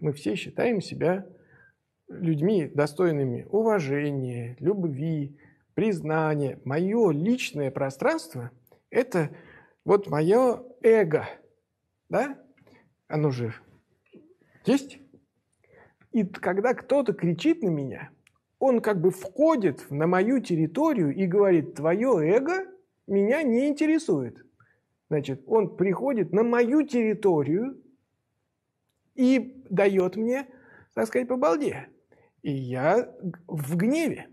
Мы все считаем себя людьми, достойными уважения, любви, признания. Мое личное пространство – это вот мое эго, да? Оно же есть. И когда кто-то кричит на меня, он как бы входит на мою территорию и говорит, твое эго меня не интересует. Значит, он приходит на мою территорию, и дает мне, так сказать, по балде. И я в гневе.